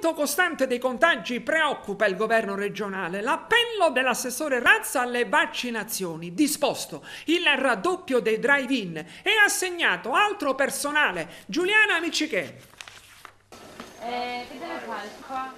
L'aumento costante dei contagi preoccupa il governo regionale. L'appello dell'assessore Razza alle vaccinazioni, disposto il raddoppio dei drive-in e assegnato altro personale. Giuliana Micichè. Eh, che deve fare? Qua?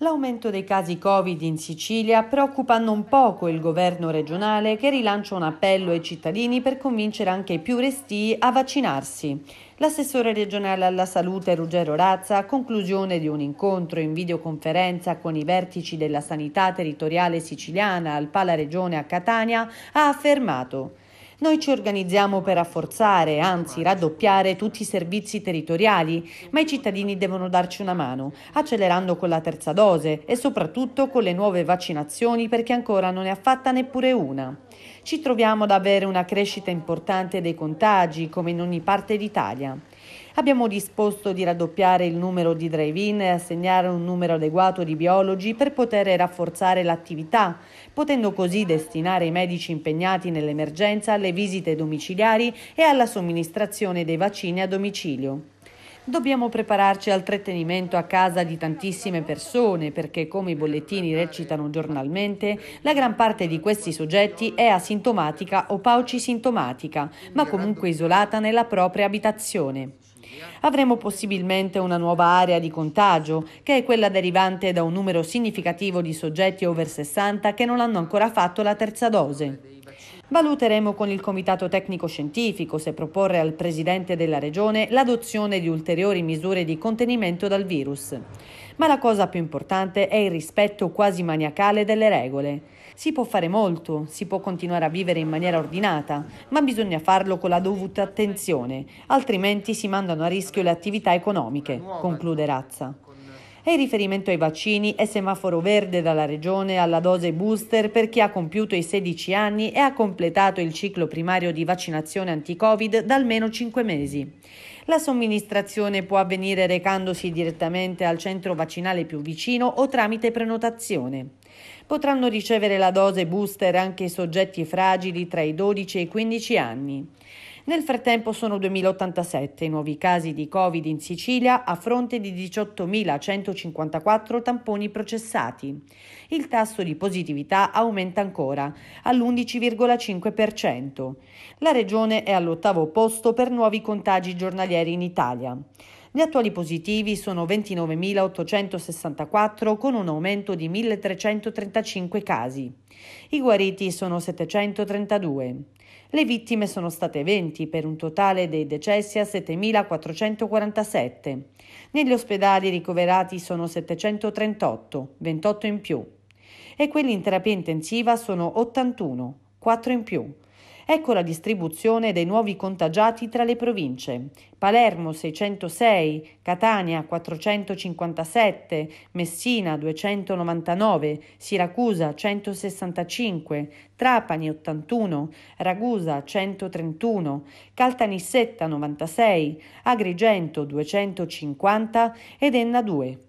L'aumento dei casi Covid in Sicilia preoccupa non poco il governo regionale che rilancia un appello ai cittadini per convincere anche i più restii a vaccinarsi. L'assessore regionale alla salute Ruggero Razza, a conclusione di un incontro in videoconferenza con i vertici della sanità territoriale siciliana al Pala Regione a Catania, ha affermato noi ci organizziamo per rafforzare, anzi raddoppiare tutti i servizi territoriali, ma i cittadini devono darci una mano, accelerando con la terza dose e soprattutto con le nuove vaccinazioni perché ancora non ne ha fatta neppure una. Ci troviamo ad avere una crescita importante dei contagi come in ogni parte d'Italia. Abbiamo disposto di raddoppiare il numero di drive-in e assegnare un numero adeguato di biologi per poter rafforzare l'attività, potendo così destinare i medici impegnati nell'emergenza alle visite domiciliari e alla somministrazione dei vaccini a domicilio dobbiamo prepararci al trattenimento a casa di tantissime persone perché, come i bollettini recitano giornalmente, la gran parte di questi soggetti è asintomatica o paucisintomatica, ma comunque isolata nella propria abitazione. Avremo possibilmente una nuova area di contagio, che è quella derivante da un numero significativo di soggetti over 60 che non hanno ancora fatto la terza dose. Valuteremo con il Comitato Tecnico Scientifico se proporre al Presidente della Regione l'adozione di ulteriori misure di contenimento dal virus. Ma la cosa più importante è il rispetto quasi maniacale delle regole. Si può fare molto, si può continuare a vivere in maniera ordinata, ma bisogna farlo con la dovuta attenzione, altrimenti si mandano a rischio le attività economiche, conclude Razza. E in riferimento ai vaccini è semaforo verde dalla Regione alla dose booster per chi ha compiuto i 16 anni e ha completato il ciclo primario di vaccinazione anti-Covid da almeno 5 mesi. La somministrazione può avvenire recandosi direttamente al centro vaccinale più vicino o tramite prenotazione. Potranno ricevere la dose booster anche i soggetti fragili tra i 12 e i 15 anni. Nel frattempo sono 2087 i nuovi casi di Covid in Sicilia a fronte di 18.154 tamponi processati. Il tasso di positività aumenta ancora all'11,5%. La regione è all'ottavo posto per nuovi contagi giornalieri in Italia. Gli attuali positivi sono 29.864 con un aumento di 1.335 casi. I guariti sono 732. Le vittime sono state 20 per un totale dei decessi a 7.447. Negli ospedali ricoverati sono 738, 28 in più. E quelli in terapia intensiva sono 81, 4 in più Ecco la distribuzione dei nuovi contagiati tra le province. Palermo 606, Catania 457, Messina 299, Siracusa 165, Trapani 81, Ragusa 131, Caltanissetta 96, Agrigento 250 ed Enna 2.